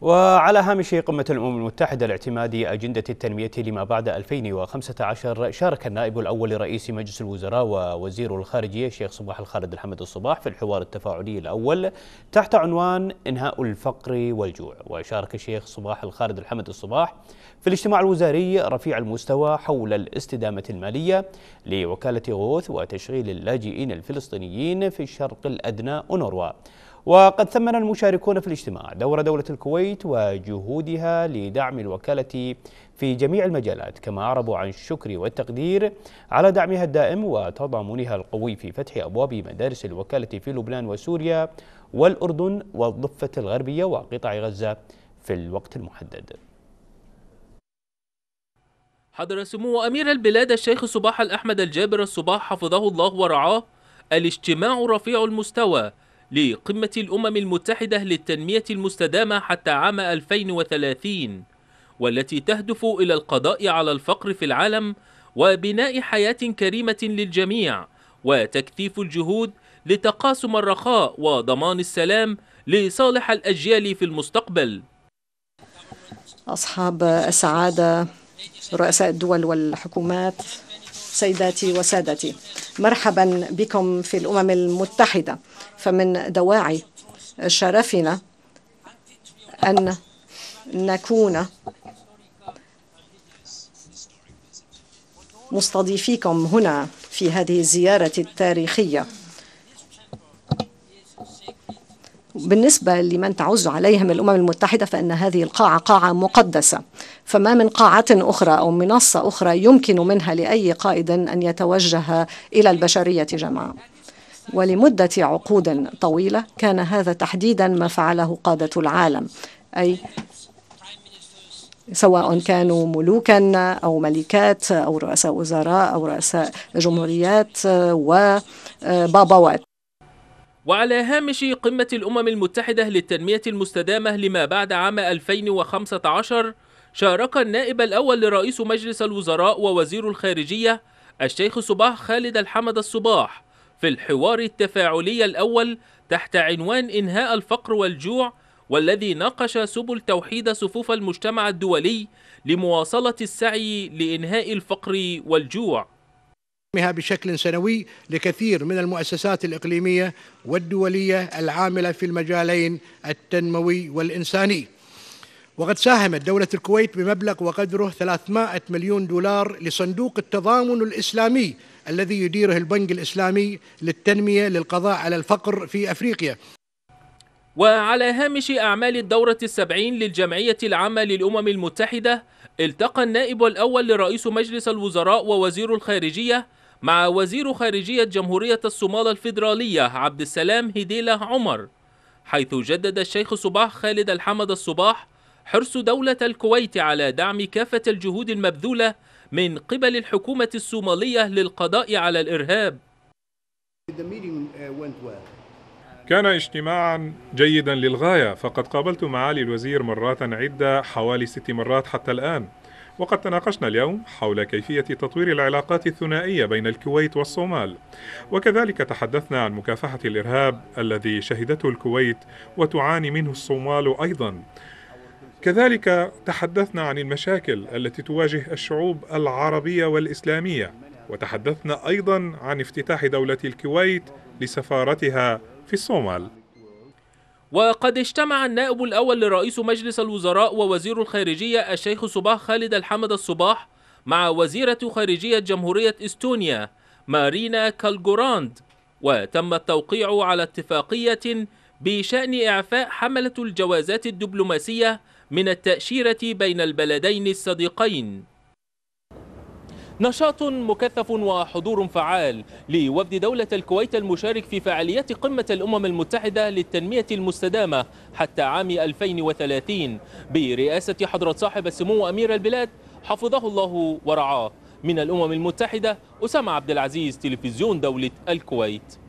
وعلى هامش قمة الأمم المتحدة الاعتمادي أجندة التنمية لما بعد 2015 شارك النائب الأول لرئيس مجلس الوزراء ووزير الخارجية الشيخ صباح الخالد الحمد الصباح في الحوار التفاعلي الأول تحت عنوان إنهاء الفقر والجوع وشارك الشيخ صباح الخالد الحمد الصباح في الاجتماع الوزاري رفيع المستوى حول الاستدامة المالية لوكالة غوث وتشغيل اللاجئين الفلسطينيين في الشرق الأدنى أونروا وقد ثمن المشاركون في الاجتماع دور دولة الكويت وجهودها لدعم الوكالة في جميع المجالات كما أعربوا عن الشكر والتقدير على دعمها الدائم وتضامنها القوي في فتح أبواب مدارس الوكالة في لبنان وسوريا والأردن والضفة الغربية وقطاع غزة في الوقت المحدد حضر سمو أمير البلاد الشيخ صباح الأحمد الجابر الصباح حفظه الله ورعاه الاجتماع رفيع المستوى لقمة الأمم المتحدة للتنمية المستدامة حتى عام 2030 والتي تهدف إلى القضاء على الفقر في العالم وبناء حياة كريمة للجميع وتكثيف الجهود لتقاسم الرخاء وضمان السلام لصالح الأجيال في المستقبل أصحاب السعادة رؤساء الدول والحكومات سيداتي وسادتي مرحبا بكم في الأمم المتحدة فمن دواعي شرفنا أن نكون مستضيفيكم هنا في هذه الزيارة التاريخية بالنسبة لمن تعز عليهم الأمم المتحدة فإن هذه القاعة قاعة مقدسة فما من قاعة أخرى أو منصة أخرى يمكن منها لأي قائد أن يتوجه إلى البشرية جمعاء ولمدة عقود طويلة كان هذا تحديدا ما فعله قادة العالم أي سواء كانوا ملوكا أو ملكات أو رؤساء وزراء أو رؤساء جمهوريات وباباوات آه، وعلى هامش قمة الأمم المتحدة للتنمية المستدامة لما بعد عام 2015 شارك النائب الأول لرئيس مجلس الوزراء ووزير الخارجية الشيخ صباح خالد الحمد الصباح في الحوار التفاعلي الأول تحت عنوان إنهاء الفقر والجوع والذي ناقش سبل توحيد صفوف المجتمع الدولي لمواصلة السعي لإنهاء الفقر والجوع بشكل سنوي لكثير من المؤسسات الإقليمية والدولية العاملة في المجالين التنموي والإنساني وقد ساهمت دولة الكويت بمبلغ وقدره 300 مليون دولار لصندوق التضامن الإسلامي الذي يديره البنك الإسلامي للتنمية للقضاء على الفقر في أفريقيا وعلى هامش أعمال الدورة السبعين للجمعية العامة للأمم المتحدة التقى النائب الأول لرئيس مجلس الوزراء ووزير الخارجية مع وزير خارجية جمهورية الصومال الفيدرالية عبد السلام هديلة عمر حيث جدد الشيخ صباح خالد الحمد الصباح حرص دولة الكويت على دعم كافة الجهود المبذولة من قبل الحكومة الصومالية للقضاء على الإرهاب The meeting uh, went well. كان اجتماعا جيدا للغاية فقد قابلت معالي الوزير مرات عدة حوالي ست مرات حتى الآن وقد تناقشنا اليوم حول كيفية تطوير العلاقات الثنائية بين الكويت والصومال وكذلك تحدثنا عن مكافحة الإرهاب الذي شهدته الكويت وتعاني منه الصومال أيضا كذلك تحدثنا عن المشاكل التي تواجه الشعوب العربية والإسلامية وتحدثنا أيضا عن افتتاح دولة الكويت لسفارتها في الصومال وقد اجتمع النائب الأول لرئيس مجلس الوزراء ووزير الخارجية الشيخ صباح خالد الحمد الصباح مع وزيرة خارجية جمهورية إستونيا مارينا كالجوراند وتم التوقيع على اتفاقية بشأن إعفاء حملة الجوازات الدبلوماسية من التأشيرة بين البلدين الصديقين نشاط مكثف وحضور فعال لوفد دولة الكويت المشارك في فعاليات قمة الأمم المتحدة للتنمية المستدامة حتى عام 2030 برئاسة حضرة صاحب السمو أمير البلاد حفظه الله ورعاه من الأمم المتحدة أسامة عبد العزيز تلفزيون دولة الكويت